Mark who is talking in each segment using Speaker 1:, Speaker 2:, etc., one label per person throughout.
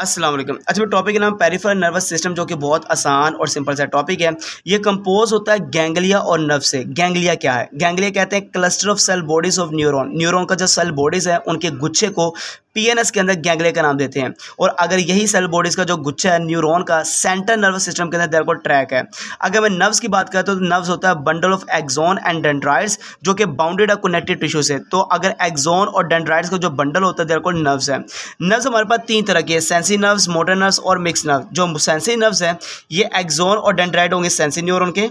Speaker 1: अस्सलाम वालेकुम अच्छा मैं टॉपिक का नाम पेरिफेरल नर्वस सिस्टम जो कि बहुत आसान और सिंपल सा टॉपिक है ये कंपोज होता है गैंगलिया और नर्व से गैंगलिया क्या है गैंगलिया कहते हैं cluster of cell bodies of neuron neuron का जो सेल बॉडीज़ है उनके गुच्छे को पीएनएस के अंदर गैंगलिया का नाम देते हैं और अगर यही सेल बॉडीज़ का जो गुच्छा है न्यूरॉन का सेंट्रल नर्वस सिस्टम के अंदर देर को ट्रैक है अगर मैं नर्व्स की बात करता हूँ तो नर्व्स होता है bundle of axon and dendrites जो कि बाउंडेड है कनेक्टेड टिश्यू से तो अगर एक्जोन और डेंड्राइड्स का जो बंडल होता है देर को नर्व्स है नर्व्स हमारे पास तीन तरह की सेंसी नर्व्स मोटर नर्व्स और मिक्स नर्व जो सेंसी नर्व्स हैं ये एक्जोन और डेंड्राइड होंगे सेंसी न्यूरॉन के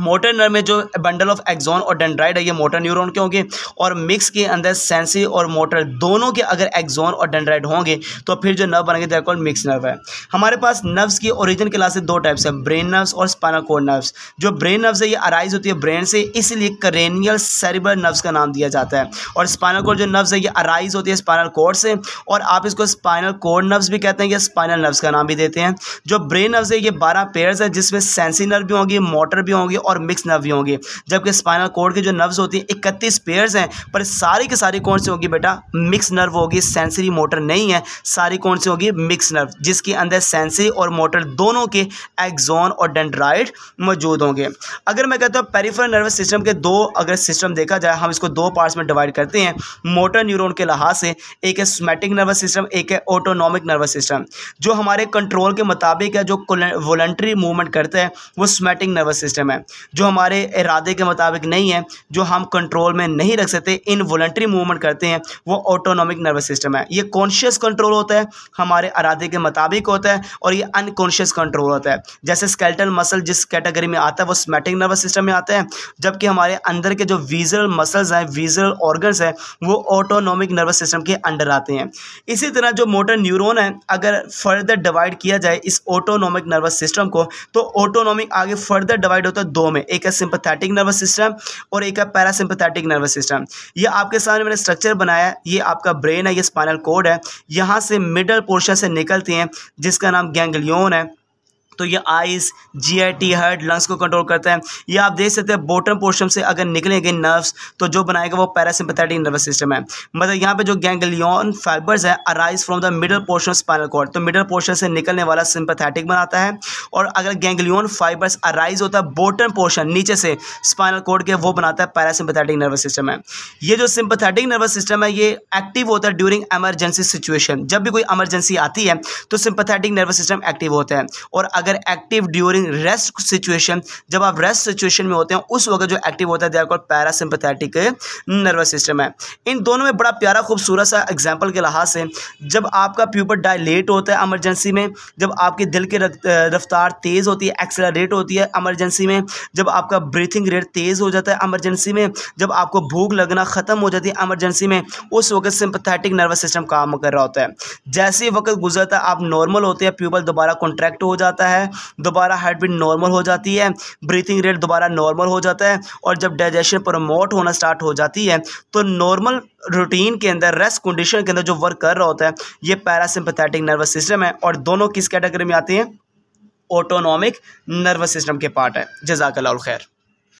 Speaker 1: मोटर नर्व में जो बंडल ऑफ एक्सॉन और डेंड्राइड है ये मोटर न्यूरॉन के होंगे और मिक्स के अंदर सेंसी और मोटर दोनों के अगर एक्सॉन और डेंड्राइड होंगे तो फिर जो नर्व बनेंगे देर कॉल मिक्स नर्व है हमारे पास नर्व्स की ओरिजिन क्लासेस दो टाइप्स हैं ब्रेन नर्व्स और स्पाइनल कोड नर्व्स जो ब्रेन नर्व्स है ये अराइज होती है ब्रेन से इसलिए करेनियल सेरिबल नर्व्स का नाम दिया जाता है और स्पाइनल कोड जो नर्व्स है ये अराइज होती है स्पाइनल कोड से और आप इसको स्पाइनल कोड नर्व्स भी कहते हैं या स्पाइनल नर्व्स का नाम भी देते हैं जो ब्रेन नर्व्स है ये बारह पेयर्स है जिसमें सेंसी नर्व भी होंगी मोटर भी होंगी और मिक्स नर्व भी होंगे जबकि स्पाइनल कोड के जो नर्व्स होती हैं इकतीस पेयर्स हैं पर सारी की सारी कौन सी होगी बेटा मिक्स नर्व होगी सेंसरी मोटर नहीं है सारी कौन सी होगी मिक्स नर्व जिसके अंदर सेंसरी और मोटर दोनों के एक्जोन और डेंड्राइड मौजूद होंगे अगर मैं कहता हूँ पेरीफर नर्वस सिस्टम के दो अगर सिस्टम देखा जाए हम इसको दो पार्ट्स में डिवाइड करते हैं मोटर न्यूरोन के लिहाज से एक है सोमेटिक नर्वस सिस्टम एक है ऑटोनॉमिक नर्वस सिस्टम जो हमारे कंट्रोल के मुताबिक है जो वॉल्ट्री मूवमेंट करता है वो सोमेटिक नर्वस सिस्टम है जो हमारे इरादे के मुताबिक नहीं है जो हम कंट्रोल में नहीं रख सकते इन वॉल्ट्री मूवमेंट करते हैं वो ऑटोनॉमिक नर्वस सिस्टम है ये कॉन्शियस कंट्रोल होता है हमारे इरादे के मुताबिक होता है और ये अनकॉन्शियस कंट्रोल होता है जैसे स्केल्टल मसल जिस कैटेगरी में आता है वो स्मेटिक नर्वस सिस्टम में आता है जबकि हमारे अंदर के जो वीजल मसल्स हैं वीजल ऑर्गन्स हैं वो ऑटोनॉमिक नर्वस सिस्टम के अंडर आते हैं इसी तरह जो मोटर न्यूरोन है अगर फर्दर डिवाइड किया जाए इस ऑटोनॉमिक नर्वस सिस्टम को तो ऑटोनॉमिक आगे फर्दर डिवाइड होता है दो दो में एक है सिंपथेटिक नर्वस सिस्टम और एक है पैरासिम्पथेटिक नर्वस सिस्टम ये आपके सामने मैंने स्ट्रक्चर बनाया है ये आपका ब्रेन है ये स्पाइनल कोड है यहाँ से मिडल पोर्शन से निकलती हैं जिसका नाम गैंगलियोन है तो ये eyes G I T heart lungs को कंट्रोल करता है ये आप देख सकते हैं बॉटम पोर्शन से अगर निकलेंगे नर्व्स तो जो बनाएगा वो पैरासिम्पथेटिक नर्वस सिस्टम है मतलब यहाँ पे जो गैंगलियन फाइबर्स है arise from the middle portion spinal cord तो मिडल पोर्शन से निकलने वाला सिंपथेटिक बनाता है और अगर गैंगलियन फाइबर्स अराइज होता है बॉटम पोर्शन नीचे से स्पाइनल कॉर्ड के वो बनाता है पैरासिम्पथेटिक नर्वस सिस्टम है ये जो सिंपथेटिक नर्वस सिस्टम है ये एक्टिव होता है ड्यूरिंग एमरजेंसी सिचुएशन जब भी कोई एमरजेंसी आती है तो सिंपथेटिक नर्वस सिस्टम एक्टिव होता है और अगर अगर एक्टिव ड्यूरिंग रेस्ट सिचुएशन जब आप रेस्ट सिचुएशन में होते हैं उस वक्त जो एक्टिव होता है they are parasympathetic nervous system है इन दोनों में बड़ा प्यारा खूबसूरत सा एग्जाम्पल के लिहाज से जब आपका प्यूपर डायलेट होता है एमरजेंसी में जब आपके दिल की रफ्तार तेज़ होती है एक्सेलरेट होती है एमरजेंसी में जब आपका ब्रीथिंग रेट तेज़ हो जाता है एमरजेंसी में जब आपको भूख लगना ख़त्म हो जाती है एमरजेंसी में उस वक्त सिंपथेटिक नर्वस सिस्टम काम कर रहा होता है जैसे वक्त गुजरता है आप नॉर्मल होते हैं प्यूबल दोबारा कॉन्ट्रैक्ट हो जाता है है दोबारा हार्ट बीट नॉर्मल हो जाती है ब्रीथिंग रेट दोबारा नॉर्मल हो जाता है और जब डाइजेशन प्रमोट होना स्टार्ट हो जाती है तो नॉर्मल रूटीन के अंदर रेस्ट कंडीशन के अंदर जो वर्क कर रहा होता है ये पैरासिम्पथेटिक नर्वस सिस्टम है और दोनों किस कैटेगरी में आती हैं ऑटोनॉमिक नर्वस सिस्टम के पार्ट है जजाकल खैर